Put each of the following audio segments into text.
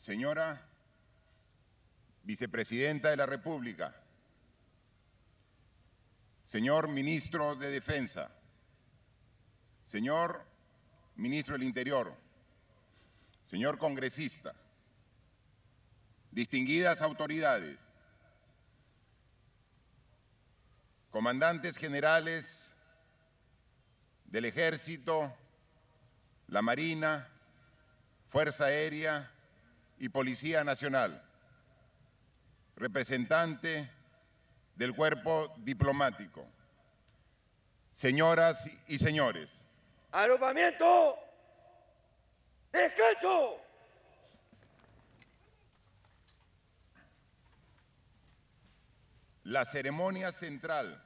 señora vicepresidenta de la República, señor ministro de Defensa, señor ministro del Interior, señor congresista, distinguidas autoridades, comandantes generales del Ejército, la Marina, Fuerza Aérea, y Policía Nacional, representante del cuerpo diplomático. Señoras y señores. ¡Arrupamiento! Descanso. La ceremonia central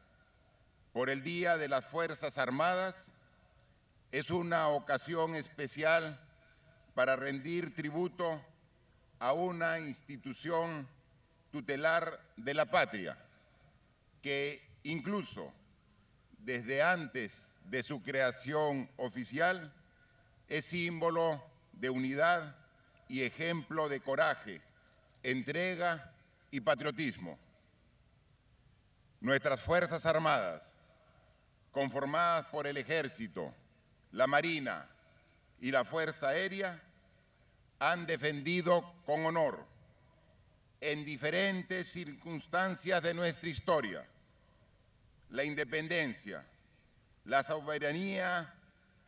por el Día de las Fuerzas Armadas es una ocasión especial para rendir tributo a una institución tutelar de la patria que incluso desde antes de su creación oficial es símbolo de unidad y ejemplo de coraje, entrega y patriotismo. Nuestras Fuerzas Armadas, conformadas por el Ejército, la Marina y la Fuerza Aérea, han defendido con honor en diferentes circunstancias de nuestra historia la independencia, la soberanía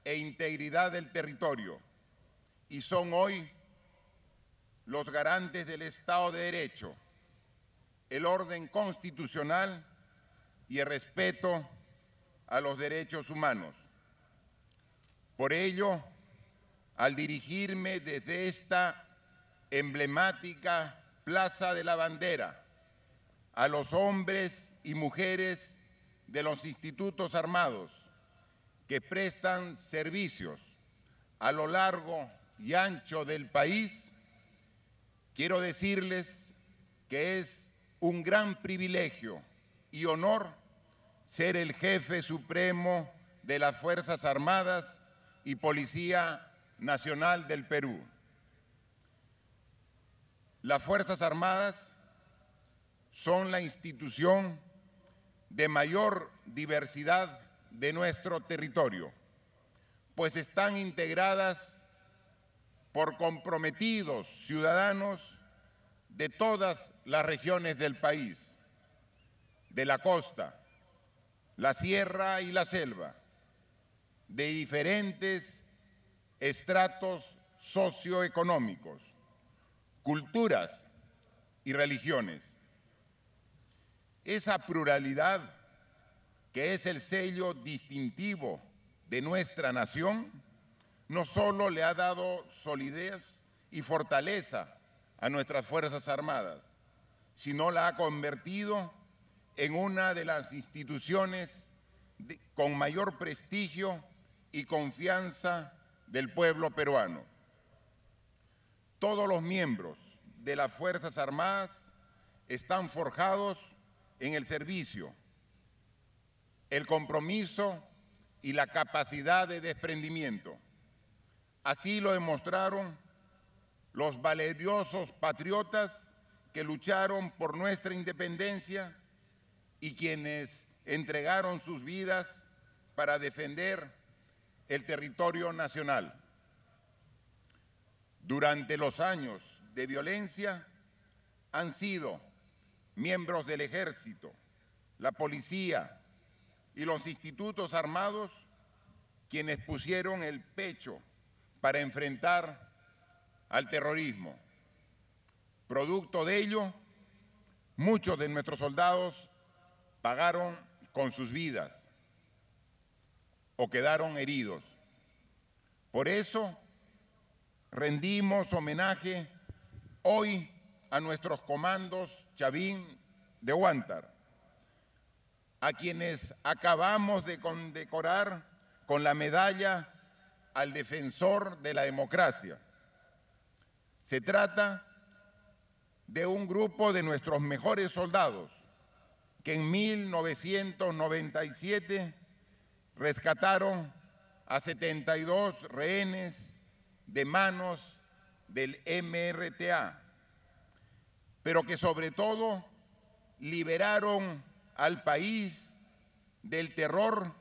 e integridad del territorio y son hoy los garantes del Estado de Derecho, el orden constitucional y el respeto a los derechos humanos. Por ello, al dirigirme desde esta emblemática Plaza de la Bandera a los hombres y mujeres de los institutos armados que prestan servicios a lo largo y ancho del país, quiero decirles que es un gran privilegio y honor ser el jefe supremo de las Fuerzas Armadas y Policía Nacional del Perú. Las Fuerzas Armadas son la institución de mayor diversidad de nuestro territorio, pues están integradas por comprometidos ciudadanos de todas las regiones del país, de la costa, la sierra y la selva, de diferentes estratos socioeconómicos, culturas y religiones. Esa pluralidad que es el sello distintivo de nuestra nación, no solo le ha dado solidez y fortaleza a nuestras Fuerzas Armadas, sino la ha convertido en una de las instituciones con mayor prestigio y confianza del pueblo peruano. Todos los miembros de las Fuerzas Armadas están forjados en el servicio, el compromiso y la capacidad de desprendimiento. Así lo demostraron los valerosos patriotas que lucharon por nuestra independencia y quienes entregaron sus vidas para defender el territorio nacional. Durante los años de violencia han sido miembros del ejército, la policía y los institutos armados quienes pusieron el pecho para enfrentar al terrorismo. Producto de ello, muchos de nuestros soldados pagaron con sus vidas o quedaron heridos. Por eso rendimos homenaje hoy a nuestros comandos Chavín de Huántar, a quienes acabamos de condecorar con la medalla al defensor de la democracia. Se trata de un grupo de nuestros mejores soldados que en 1997 rescataron a 72 rehenes de manos del MRTA, pero que sobre todo liberaron al país del terror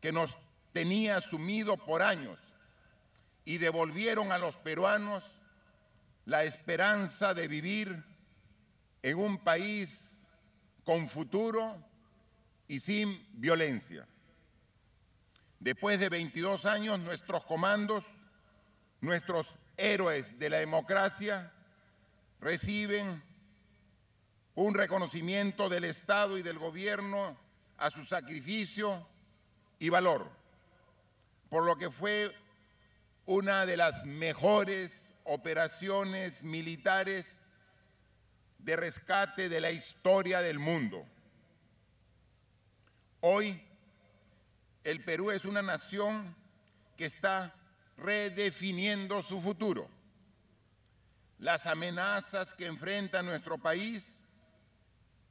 que nos tenía sumido por años y devolvieron a los peruanos la esperanza de vivir en un país con futuro y sin violencia. Después de 22 años, nuestros comandos, nuestros héroes de la democracia, reciben un reconocimiento del Estado y del gobierno a su sacrificio y valor, por lo que fue una de las mejores operaciones militares de rescate de la historia del mundo. Hoy el Perú es una nación que está redefiniendo su futuro. Las amenazas que enfrenta nuestro país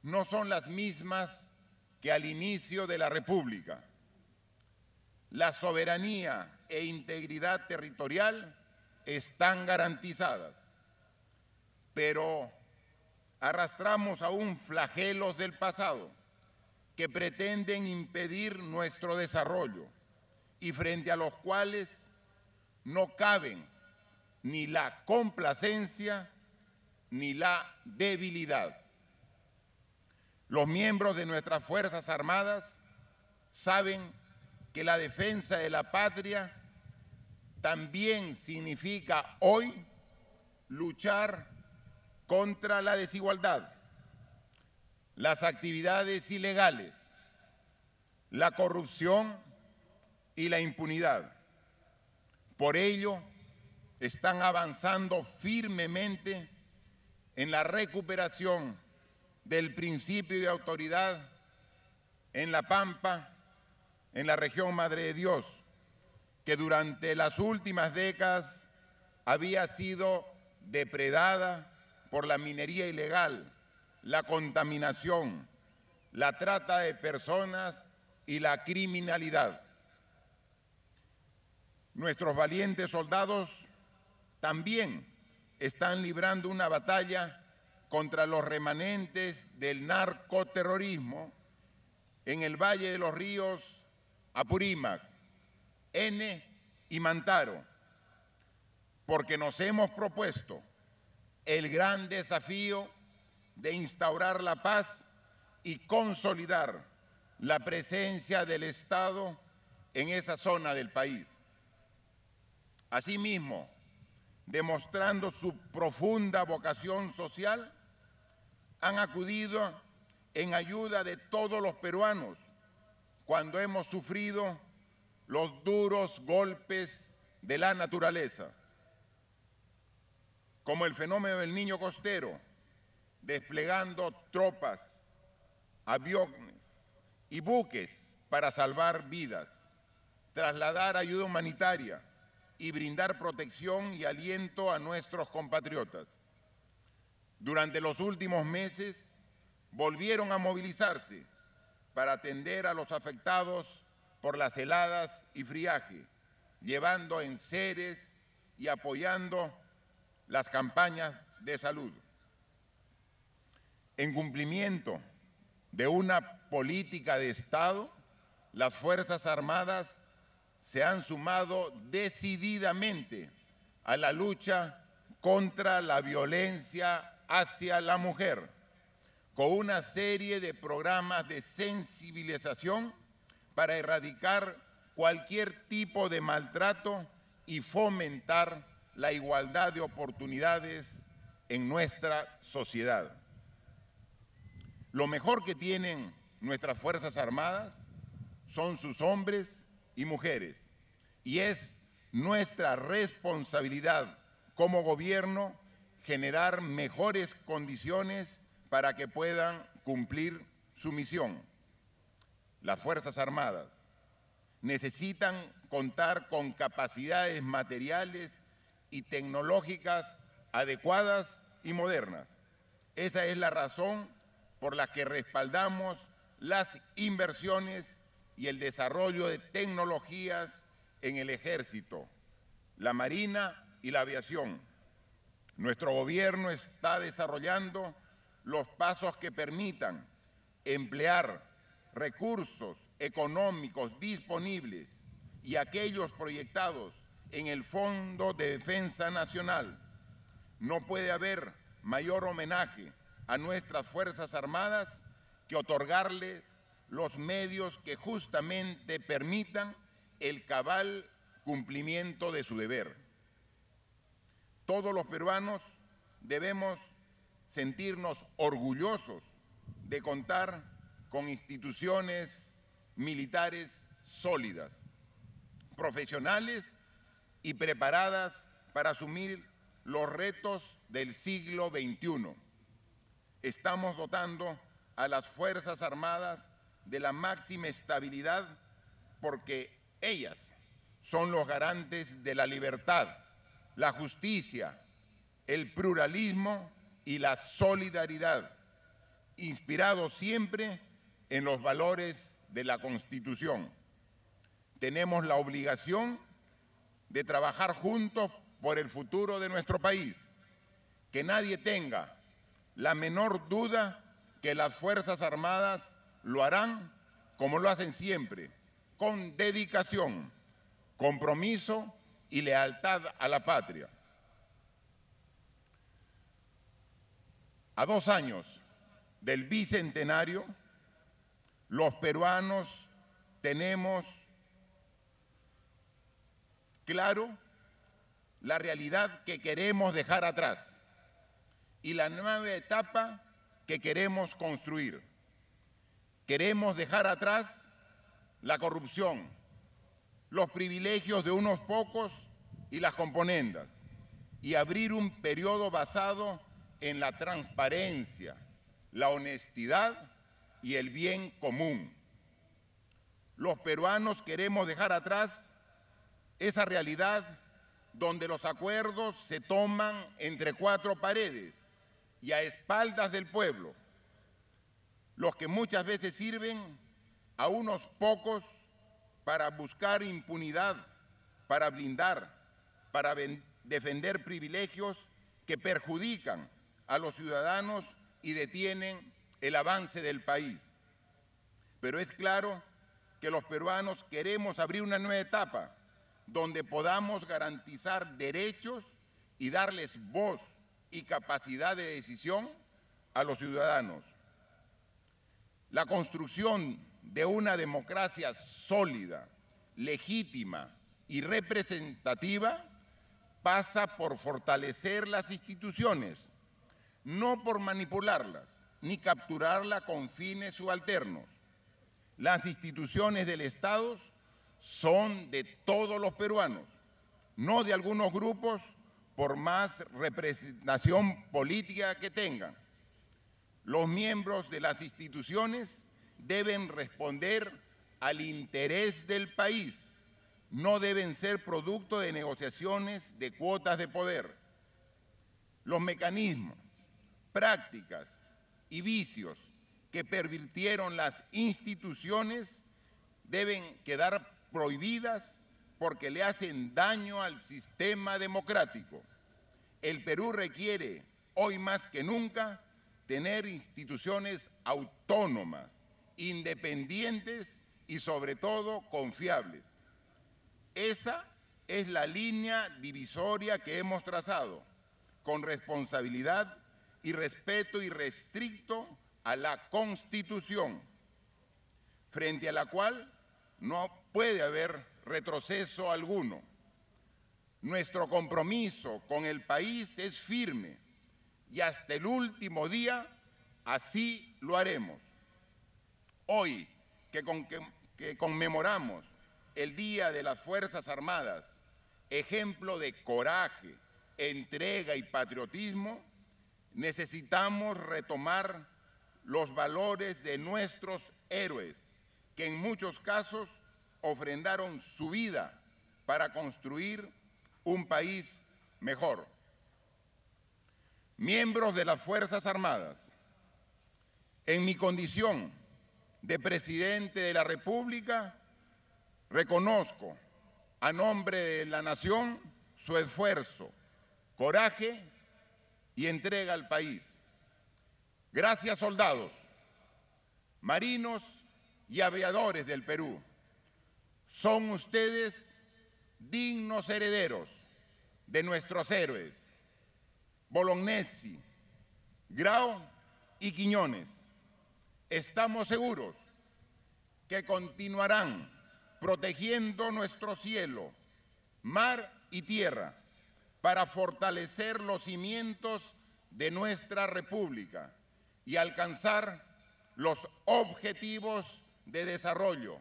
no son las mismas que al inicio de la República. La soberanía e integridad territorial están garantizadas, pero arrastramos aún flagelos del pasado que pretenden impedir nuestro desarrollo y frente a los cuales no caben ni la complacencia ni la debilidad. Los miembros de nuestras Fuerzas Armadas saben que la defensa de la patria también significa hoy luchar contra la desigualdad, las actividades ilegales, la corrupción y la impunidad. Por ello, están avanzando firmemente en la recuperación del principio de autoridad en La Pampa, en la región Madre de Dios, que durante las últimas décadas había sido depredada por la minería ilegal la contaminación, la trata de personas y la criminalidad. Nuestros valientes soldados también están librando una batalla contra los remanentes del narcoterrorismo en el Valle de los Ríos, Apurímac, N y Mantaro, porque nos hemos propuesto el gran desafío de instaurar la paz y consolidar la presencia del Estado en esa zona del país. Asimismo, demostrando su profunda vocación social, han acudido en ayuda de todos los peruanos cuando hemos sufrido los duros golpes de la naturaleza, como el fenómeno del niño costero, desplegando tropas, aviones y buques para salvar vidas, trasladar ayuda humanitaria y brindar protección y aliento a nuestros compatriotas. Durante los últimos meses volvieron a movilizarse para atender a los afectados por las heladas y friaje, llevando enseres y apoyando las campañas de salud en cumplimiento de una política de Estado, las Fuerzas Armadas se han sumado decididamente a la lucha contra la violencia hacia la mujer, con una serie de programas de sensibilización para erradicar cualquier tipo de maltrato y fomentar la igualdad de oportunidades en nuestra sociedad. Lo mejor que tienen nuestras Fuerzas Armadas son sus hombres y mujeres. Y es nuestra responsabilidad como gobierno generar mejores condiciones para que puedan cumplir su misión. Las Fuerzas Armadas necesitan contar con capacidades materiales y tecnológicas adecuadas y modernas. Esa es la razón por la que respaldamos las inversiones y el desarrollo de tecnologías en el ejército, la marina y la aviación. Nuestro gobierno está desarrollando los pasos que permitan emplear recursos económicos disponibles y aquellos proyectados en el Fondo de Defensa Nacional. No puede haber mayor homenaje a nuestras Fuerzas Armadas que otorgarles los medios que justamente permitan el cabal cumplimiento de su deber. Todos los peruanos debemos sentirnos orgullosos de contar con instituciones militares sólidas, profesionales y preparadas para asumir los retos del siglo XXI estamos dotando a las Fuerzas Armadas de la máxima estabilidad porque ellas son los garantes de la libertad, la justicia, el pluralismo y la solidaridad, inspirados siempre en los valores de la Constitución. Tenemos la obligación de trabajar juntos por el futuro de nuestro país. Que nadie tenga la menor duda que las Fuerzas Armadas lo harán como lo hacen siempre, con dedicación, compromiso y lealtad a la patria. A dos años del bicentenario, los peruanos tenemos claro la realidad que queremos dejar atrás y la nueva etapa que queremos construir. Queremos dejar atrás la corrupción, los privilegios de unos pocos y las componendas, y abrir un periodo basado en la transparencia, la honestidad y el bien común. Los peruanos queremos dejar atrás esa realidad donde los acuerdos se toman entre cuatro paredes y a espaldas del pueblo, los que muchas veces sirven a unos pocos para buscar impunidad, para blindar, para defender privilegios que perjudican a los ciudadanos y detienen el avance del país. Pero es claro que los peruanos queremos abrir una nueva etapa donde podamos garantizar derechos y darles voz y capacidad de decisión a los ciudadanos. La construcción de una democracia sólida, legítima y representativa pasa por fortalecer las instituciones, no por manipularlas ni capturarlas con fines subalternos. Las instituciones del Estado son de todos los peruanos, no de algunos grupos por más representación política que tengan. Los miembros de las instituciones deben responder al interés del país, no deben ser producto de negociaciones de cuotas de poder. Los mecanismos, prácticas y vicios que pervirtieron las instituciones deben quedar prohibidas porque le hacen daño al sistema democrático. El Perú requiere, hoy más que nunca, tener instituciones autónomas, independientes y sobre todo confiables. Esa es la línea divisoria que hemos trazado, con responsabilidad y respeto irrestricto a la Constitución, frente a la cual no puede haber retroceso alguno. Nuestro compromiso con el país es firme y hasta el último día así lo haremos. Hoy que, conmemoramos el Día de las Fuerzas Armadas, ejemplo de coraje, entrega y patriotismo, necesitamos retomar los valores de nuestros héroes, que en muchos casos ofrendaron su vida para construir un país mejor. Miembros de las Fuerzas Armadas, en mi condición de presidente de la República, reconozco a nombre de la nación su esfuerzo, coraje y entrega al país. Gracias soldados, marinos y aviadores del Perú. Son ustedes dignos herederos de nuestros héroes, Bolognesi, Grau y Quiñones. Estamos seguros que continuarán protegiendo nuestro cielo, mar y tierra para fortalecer los cimientos de nuestra república y alcanzar los objetivos de desarrollo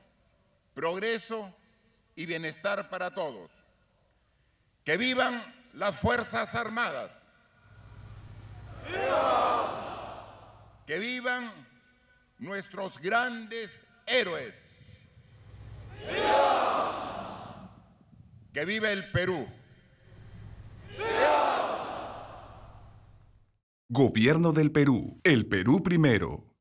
progreso y bienestar para todos. Que vivan las Fuerzas Armadas. ¡Viva! Que vivan nuestros grandes héroes. ¡Viva! Que vive el Perú. ¡Viva! Gobierno del Perú. El Perú primero.